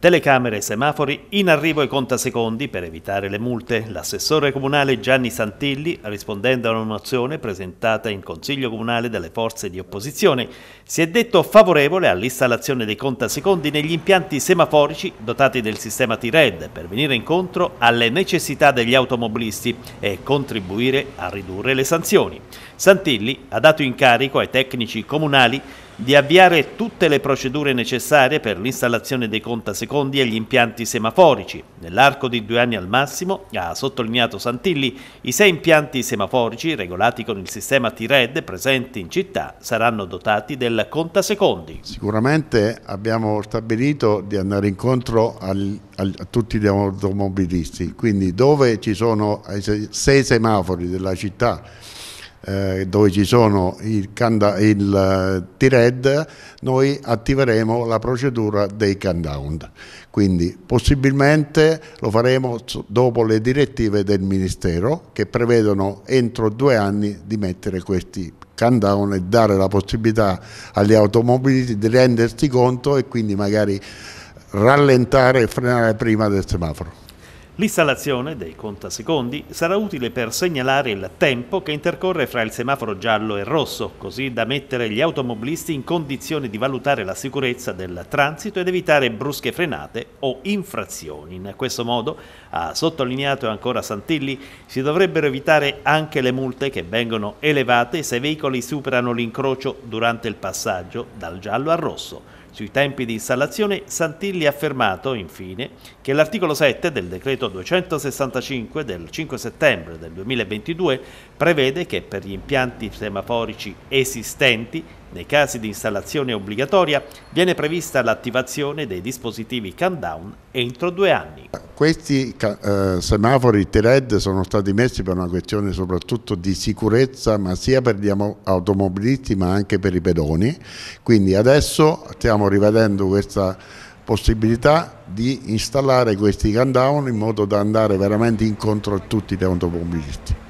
Telecamere e semafori in arrivo ai contasecondi per evitare le multe. L'assessore comunale Gianni Santilli, rispondendo a una mozione presentata in Consiglio Comunale dalle forze di opposizione, si è detto favorevole all'installazione dei contasecondi negli impianti semaforici dotati del sistema T-RED per venire incontro alle necessità degli automobilisti e contribuire a ridurre le sanzioni. Santilli ha dato incarico ai tecnici comunali di avviare tutte le procedure necessarie per l'installazione dei contasecondi e gli impianti semaforici. Nell'arco di due anni al massimo, ha sottolineato Santilli, i sei impianti semaforici regolati con il sistema T-RED presenti in città saranno dotati del contasecondi. Sicuramente abbiamo stabilito di andare incontro al, al, a tutti gli automobilisti, quindi dove ci sono sei semafori della città eh, dove ci sono il, il eh, T-RED, noi attiveremo la procedura dei countdown. Quindi possibilmente lo faremo dopo le direttive del Ministero che prevedono entro due anni di mettere questi countdown e dare la possibilità agli automobilisti di rendersi conto e quindi magari rallentare e frenare prima del semaforo. L'installazione dei contasecondi sarà utile per segnalare il tempo che intercorre fra il semaforo giallo e rosso, così da mettere gli automobilisti in condizione di valutare la sicurezza del transito ed evitare brusche frenate o infrazioni. In questo modo, ha sottolineato ancora Santilli, si dovrebbero evitare anche le multe che vengono elevate se i veicoli superano l'incrocio durante il passaggio dal giallo al rosso. Sui tempi di installazione Santilli ha affermato, infine, che l'articolo 7 del decreto 265 del 5 settembre del 2022 prevede che per gli impianti semaforici esistenti nei casi di installazione obbligatoria viene prevista l'attivazione dei dispositivi countdown entro due anni. Questi eh, semafori t red sono stati messi per una questione soprattutto di sicurezza ma sia per gli automobilisti ma anche per i pedoni, quindi adesso stiamo rivedendo questa possibilità di installare questi countdown in modo da andare veramente incontro a tutti gli automobilisti.